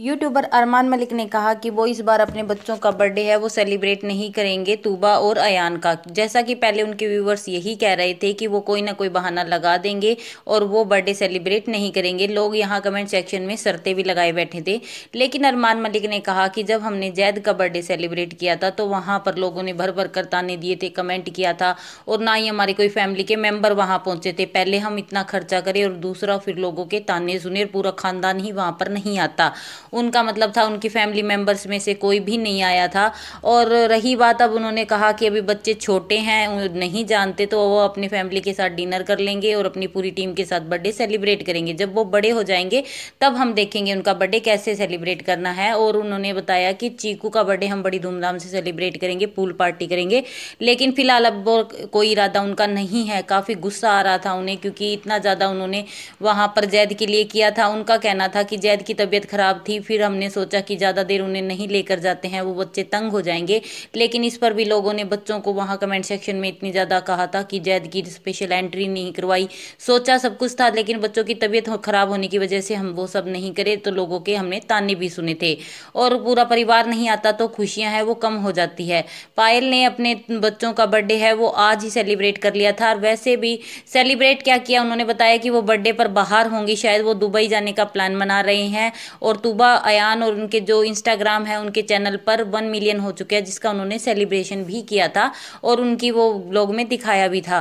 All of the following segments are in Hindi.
यूट्यूबर अरमान मलिक ने कहा कि वो इस बार अपने बच्चों का बर्थडे है वो सेलिब्रेट नहीं करेंगे तूबा और अयान का जैसा कि पहले उनके व्यूवर्स यही कह रहे थे कि वो कोई ना कोई बहाना लगा देंगे और वो बर्थडे सेलिब्रेट नहीं करेंगे लोग यहाँ कमेंट सेक्शन में शर्तें भी लगाए बैठे थे लेकिन अरमान मलिक ने कहा कि जब हमने जैद का बर्थडे सेलिब्रेट किया था तो वहाँ पर लोगों ने भर भर कर ताने दिए थे कमेंट किया था और ना ही हमारे कोई फैमिली के मेम्बर वहाँ पहुँचे थे पहले हम इतना खर्चा करें और दूसरा फिर लोगों के ताने सुने पूरा खानदान ही वहाँ पर नहीं आता उनका मतलब था उनकी फैमिली मेम्बर्स में से कोई भी नहीं आया था और रही बात अब उन्होंने कहा कि अभी बच्चे छोटे हैं नहीं जानते तो वो अपनी फैमिली के साथ डिनर कर लेंगे और अपनी पूरी टीम के साथ बर्थडे सेलिब्रेट करेंगे जब वो बड़े हो जाएंगे तब हम देखेंगे उनका बर्थडे कैसे सेलिब्रेट करना है और उन्होंने बताया कि चीकू का बर्थडे हम बड़ी धूमधाम से सेलिब्रेट करेंगे पूल पार्टी करेंगे लेकिन फिलहाल अब कोई इरादा उनका नहीं है काफ़ी गुस्सा आ रहा था उन्हें क्योंकि इतना ज़्यादा उन्होंने वहाँ पर जैद के लिए किया था उनका कहना था कि जैद की तबीयत ख़राब थी फिर हमने सोचा कि ज़्यादा देर उन्हें नहीं लेकर जाते हैं वो बच्चे तंग हो जाएंगे लेकिन इस पर भी लोगों ने बच्चों को वहाँ कमेंट सेक्शन में इतनी ज़्यादा कहा था कि जैद की स्पेशल एंट्री नहीं करवाई सोचा सब कुछ था लेकिन बच्चों की तबीयत ख़राब होने की वजह से हम वो सब नहीं करे तो लोगों के हमने ताने भी सुने थे और पूरा परिवार नहीं आता तो खुशियाँ हैं वो कम हो जाती है पायल ने अपने बच्चों का बर्थडे है वो आज ही सेलिब्रेट कर लिया था और वैसे भी सेलिब्रेट क्या किया उन्होंने बताया कि वो बर्थडे पर बाहर होंगी शायद वो दुबई जाने का प्लान बना रहे हैं और तुबा अलावा अयान और उनके जो इंस्टाग्राम है उनके चैनल पर वन मिलियन हो चुके हैं जिसका उन्होंने सेलिब्रेशन भी किया था और उनकी वो ब्लॉग में दिखाया भी था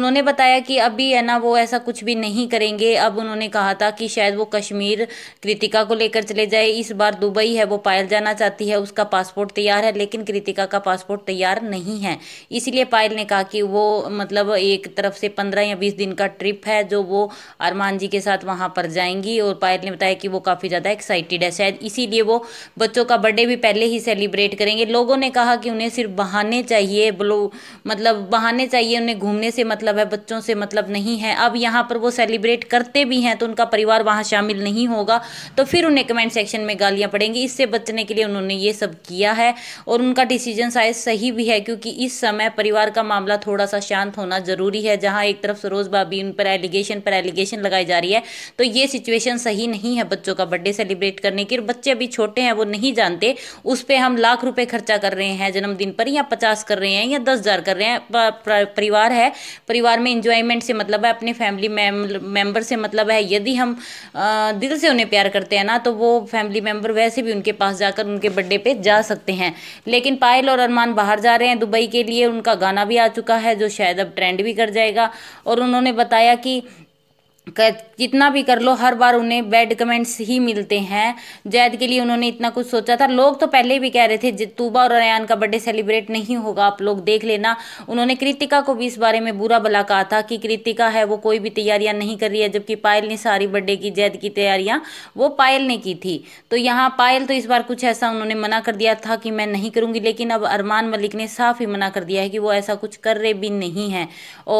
उन्होंने बताया कि अभी है ना वो ऐसा कुछ भी नहीं करेंगे अब उन्होंने कहा था कि शायद वो कश्मीर कृतिका को लेकर चले जाए इस बार दुबई है वो पायल जाना चाहती है उसका पासपोर्ट तैयार है लेकिन कृतिका का पासपोर्ट तैयार नहीं है इसीलिए पायल ने कहा कि वो मतलब एक तरफ से पंद्रह या बीस दिन का ट्रिप है जो वो अरमान जी के साथ वहाँ पर जाएंगी और पायल ने बताया कि वो काफ़ी ज़्यादा एक्साइटेड है है शायद इसीलिए वो बच्चों का बर्थडे भी पहले ही सेलिब्रेट करेंगे लोगों ने कहा कि उन्हें सिर्फ बहाने चाहिए ब्लो मतलब बहाने चाहिए उन्हें घूमने से मतलब है बच्चों से मतलब नहीं है अब यहाँ पर वो सेलिब्रेट करते भी हैं तो उनका परिवार वहाँ शामिल नहीं होगा तो फिर उन्हें कमेंट सेक्शन में गालियाँ पड़ेंगी इससे बचने के लिए उन्होंने ये सब किया है और उनका डिसीजन शायद सही भी है क्योंकि इस समय परिवार का मामला थोड़ा सा शांत होना ज़रूरी है जहाँ एक तरफ सरोज बाबी उन पर एलिगेशन पर एलिगेशन लगाई जा रही है तो ये सिचुएशन सही नहीं है बच्चों का बर्थडे सेलिब्रेट करने करने की और बच्चे अभी छोटे हैं वो नहीं जानते उस पर हम लाख रुपए खर्चा कर रहे हैं जन्मदिन पर या पचास कर रहे हैं या दस हज़ार कर रहे हैं परिवार है परिवार में इंजॉयमेंट से मतलब है अपने फैमिली मेम्बर से मतलब है यदि हम दिल से उन्हें प्यार करते हैं ना तो वो फैमिली मेम्बर वैसे भी उनके पास जाकर उनके बर्थडे पे जा सकते हैं लेकिन पायल और अरमान बाहर जा रहे हैं दुबई के लिए उनका गाना भी आ चुका है जो शायद अब ट्रेंड भी कर जाएगा और उन्होंने बताया कि जितना भी कर लो हर बार उन्हें बैड कमेंट्स ही मिलते हैं जैद के लिए उन्होंने इतना कुछ सोचा था लोग तो पहले भी कह रहे थे तूबा और रयान का बर्थडे सेलिब्रेट नहीं होगा आप लोग देख लेना उन्होंने कृतिका को भी इस बारे में बुरा भला कहा था कि कृतिका है वो कोई भी तैयारियां नहीं कर रही है जबकि पायल ने सारी बर्थडे की जैद की तैयारियाँ वो पायल ने की थी तो यहाँ पायल तो इस बार कुछ ऐसा उन्होंने मना कर दिया था कि मैं नहीं करूँगी लेकिन अब अरमान मलिक ने साफ ही मना कर दिया है कि वो ऐसा कुछ कर रहे भी नहीं है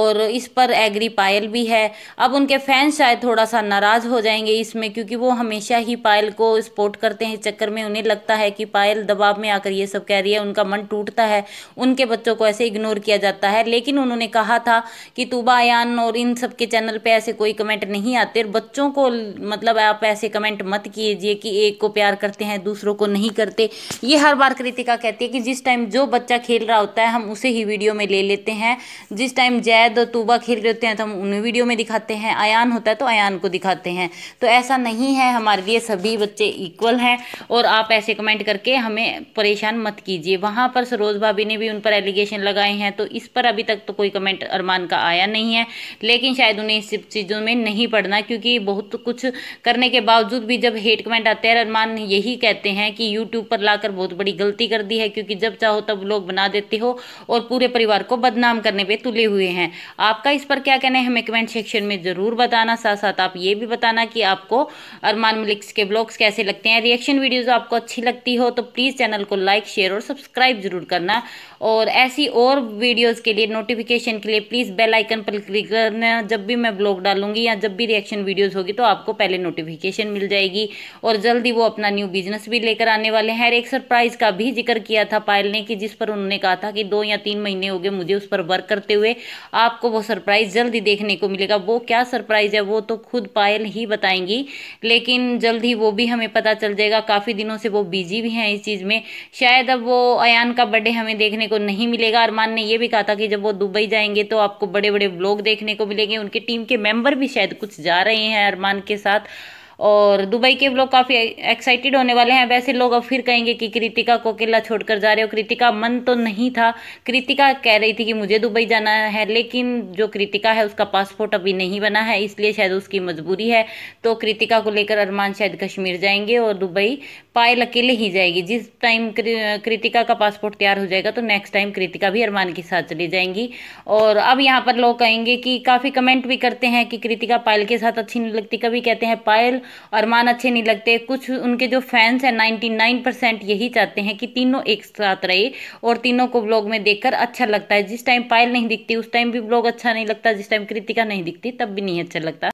और इस पर एग्री पायल भी है अब उनके फैन फैंस शायद थोड़ा सा नाराज़ हो जाएंगे इसमें क्योंकि वो हमेशा ही पायल को सपोर्ट करते हैं चक्कर में उन्हें लगता है कि पायल दबाव में आकर ये सब कह रही है उनका मन टूटता है उनके बच्चों को ऐसे इग्नोर किया जाता है लेकिन उन्होंने कहा था कि तूबा आयान और इन सब के चैनल पर ऐसे कोई कमेंट नहीं आते और बच्चों को मतलब आप ऐसे कमेंट मत कीजिए कि एक को प्यार करते हैं दूसरों को नहीं करते ये हर बार कृतिका कहती है कि जिस टाइम जो बच्चा खेल रहा होता है हम उसे ही वीडियो में ले लेते हैं जिस टाइम जैद और तूबा खेल रहे होते हैं तो हम उन्हें वीडियो में दिखाते हैं आयान अयान होता है तो अयान को दिखाते हैं तो ऐसा नहीं है हमारे लिए सभी बच्चे इक्वल हैं और आप ऐसे कमेंट करके हमें परेशान मत कीजिए वहाँ पर सरोज भाभी ने भी उन पर एलिगेशन लगाए हैं तो इस पर अभी तक तो कोई कमेंट अरमान का आया नहीं है लेकिन शायद उन्हें इस चीज़ों में नहीं पढ़ना क्योंकि बहुत कुछ करने के बावजूद भी जब हेट कमेंट आते हैं अरमान यही कहते हैं कि यूट्यूब पर लाकर बहुत बड़ी गलती कर दी है क्योंकि जब चाहो तब लोग बना देते हो और पूरे परिवार को बदनाम करने पर तुले हुए हैं आपका इस पर क्या कहना है हमें कमेंट सेक्शन में ज़रूर बता बताना साथ साथ आप ये भी बताना कि आपको अरमान मलिक्स के ब्लॉग्स कैसे लगते हैं रिएक्शन वीडियोस आपको अच्छी लगती हो तो प्लीज़ चैनल को लाइक शेयर और सब्सक्राइब ज़रूर करना और ऐसी और वीडियोज़ के लिए नोटिफिकेशन के लिए प्लीज़ बेल आइकन पर क्लिक करना जब भी मैं ब्लॉग डालूंगी या जब भी रिएक्शन वीडियोज़ होगी तो आपको पहले नोटिफिकेशन मिल जाएगी और जल्दी वो अपना न्यू बिजनेस भी लेकर आने वाले हैं एक सरप्राइज़ का भी जिक्र किया था पायल ने कि जिस पर उन्होंने कहा था कि दो या तीन महीने हो गए मुझे उस पर वर्क करते हुए आपको वो सरप्राइज़ जल्दी देखने को मिलेगा वो क्या सरप्राइज प्राइस है वो तो खुद पायल ही बताएंगी लेकिन जल्द ही वो भी हमें पता चल जाएगा काफ़ी दिनों से वो बिजी भी हैं इस चीज़ में शायद अब वो अयान का बर्थडे हमें देखने को नहीं मिलेगा अरमान ने ये भी कहा था कि जब वो दुबई जाएंगे तो आपको बड़े बड़े ब्लॉग देखने को मिलेंगे उनकी टीम के मेम्बर भी शायद कुछ जा रहे हैं अरमान के साथ और दुबई के लोग काफ़ी एक्साइटेड होने वाले हैं वैसे लोग अब फिर कहेंगे कि कृतिका को अकेला छोड़कर जा रहे हो कृतिका मन तो नहीं था कृतिका कह रही थी कि मुझे दुबई जाना है लेकिन जो कृतिका है उसका पासपोर्ट अभी नहीं बना है इसलिए शायद उसकी मजबूरी है तो कृतिका को लेकर अरमान शायद कश्मीर जाएंगे और दुबई पायल अकेले ही जाएगी जिस टाइम कृतिका का पासपोर्ट तैयार हो जाएगा तो नेक्स्ट टाइम कृतिका भी अरमान के साथ चली जाएंगी और अब यहाँ पर लोग कहेंगे कि काफ़ी कमेंट भी करते हैं कि कृतिका पायल के साथ अच्छी नहीं लगती कभी कहते हैं पायल अरमान अच्छे नहीं लगते कुछ उनके जो फैंस हैं नाइन परसेंट यही चाहते हैं कि तीनों एक साथ रहे और तीनों को ब्लॉग में देखकर अच्छा लगता है जिस टाइम पायल नहीं दिखती उस टाइम भी ब्लॉग अच्छा नहीं लगता जिस टाइम कृतिका नहीं दिखती तब भी नहीं अच्छा लगता